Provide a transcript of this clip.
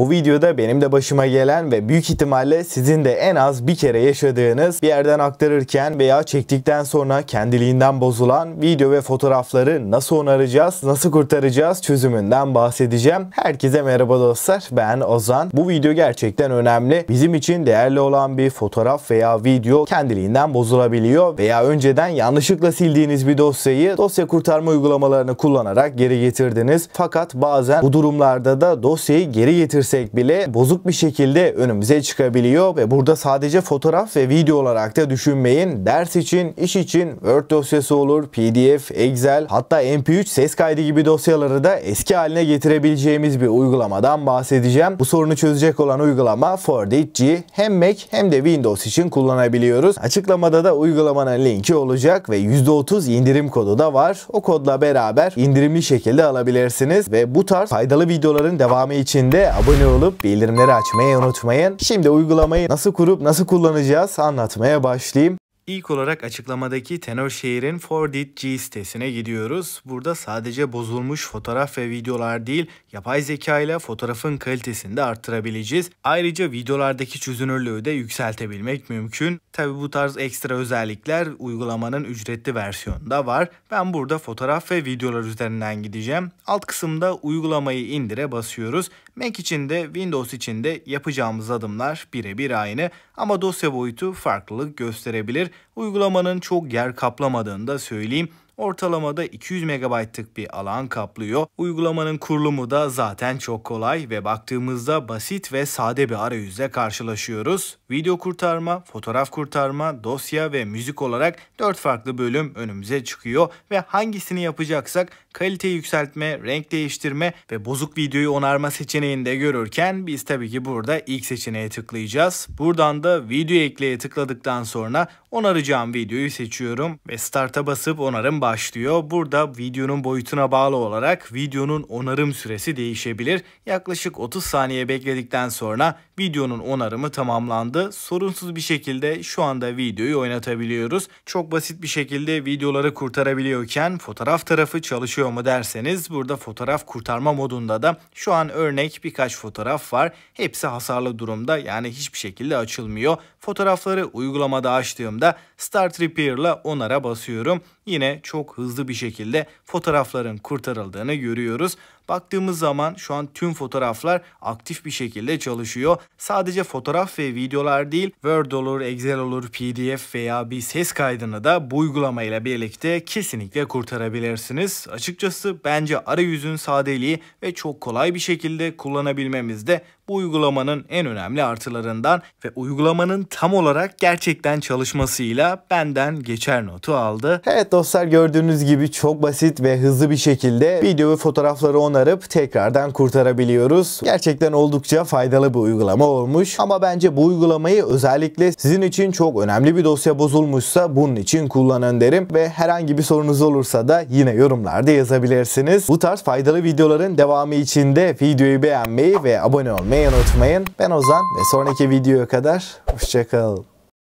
bu videoda benim de başıma gelen ve büyük ihtimalle sizin de en az bir kere yaşadığınız bir yerden aktarırken veya çektikten sonra kendiliğinden bozulan video ve fotoğrafları nasıl onaracağız, nasıl kurtaracağız çözümünden bahsedeceğim. Herkese merhaba dostlar ben Ozan. Bu video gerçekten önemli. Bizim için değerli olan bir fotoğraf veya video kendiliğinden bozulabiliyor veya önceden yanlışlıkla sildiğiniz bir dosyayı dosya kurtarma uygulamalarını kullanarak geri getirdiniz. Fakat bazen bu durumlarda da dosyayı geri getirsiniz düşünürsek bile bozuk bir şekilde önümüze çıkabiliyor ve burada sadece fotoğraf ve video olarak da düşünmeyin. Ders için, iş için Word dosyası olur, PDF, Excel hatta MP3 ses kaydı gibi dosyaları da eski haline getirebileceğimiz bir uygulamadan bahsedeceğim. Bu sorunu çözecek olan uygulama ForDitG hem Mac hem de Windows için kullanabiliyoruz. Açıklamada da uygulamanın linki olacak ve %30 indirim kodu da var. O kodla beraber indirimli şekilde alabilirsiniz ve bu tarz faydalı videoların devamı için de abone abone olup bildirimleri açmayı unutmayın. Şimdi uygulamayı nasıl kurup nasıl kullanacağız anlatmaya başlayayım. İlk olarak açıklamadaki Tenor Tenorşehir'in 4 G sitesine gidiyoruz. Burada sadece bozulmuş fotoğraf ve videolar değil, yapay zeka ile fotoğrafın kalitesini de arttırabileceğiz. Ayrıca videolardaki çözünürlüğü de yükseltebilmek mümkün. Tabi bu tarz ekstra özellikler uygulamanın ücretli versiyonunda var. Ben burada fotoğraf ve videolar üzerinden gideceğim. Alt kısımda uygulamayı indire basıyoruz. Mac için de Windows için de yapacağımız adımlar birebir aynı ama dosya boyutu farklılık gösterebilir uygulamanın çok yer kaplamadığını da söyleyeyim. Ortalamada 200 MB'lık bir alan kaplıyor. Uygulamanın kurulumu da zaten çok kolay ve baktığımızda basit ve sade bir arayüzle karşılaşıyoruz. Video kurtarma, fotoğraf kurtarma, dosya ve müzik olarak 4 farklı bölüm önümüze çıkıyor ve hangisini yapacaksak kalite yükseltme, renk değiştirme ve bozuk videoyu onarma seçeneğinde görürken biz tabii ki burada ilk seçeneğe tıklayacağız. Buradan da video ekleye tıkladıktan sonra onaracağım videoyu seçiyorum ve start'a basıp onarım başlıyor başlıyor. Burada videonun boyutuna bağlı olarak videonun onarım süresi değişebilir. Yaklaşık 30 saniye bekledikten sonra videonun onarımı tamamlandı. Sorunsuz bir şekilde şu anda videoyu oynatabiliyoruz. Çok basit bir şekilde videoları kurtarabiliyorken fotoğraf tarafı çalışıyor mu derseniz burada fotoğraf kurtarma modunda da şu an örnek birkaç fotoğraf var. Hepsi hasarlı durumda yani hiçbir şekilde açılmıyor. Fotoğrafları uygulamada açtığımda Start Repair ile onara basıyorum. Yine çok hızlı bir şekilde fotoğrafların kurtarıldığını görüyoruz. Baktığımız zaman şu an tüm fotoğraflar aktif bir şekilde çalışıyor. Sadece fotoğraf ve videolar değil Word olur, Excel olur, PDF veya bir ses kaydını da bu uygulamayla birlikte kesinlikle kurtarabilirsiniz. Açıkçası bence arayüzün sadeliği ve çok kolay bir şekilde kullanabilmemiz de bu uygulamanın en önemli artılarından ve uygulamanın tam olarak gerçekten çalışmasıyla benden geçer notu aldı. Evet dostlar gördüğünüz gibi çok basit ve hızlı bir şekilde video ve fotoğrafları onarıp tekrardan kurtarabiliyoruz. Gerçekten oldukça faydalı bir uygulama olmuş ama bence bu uygulamayı özellikle sizin için çok önemli bir dosya bozulmuşsa bunun için kullanın derim ve herhangi bir sorunuz olursa da yine yorumlarda yazabilirsiniz. Bu tarz faydalı videoların devamı için de videoyu beğenmeyi ve abone olmayı beğen unutmayın. Ben Ozan ve sonraki videoya kadar hoşçakalın.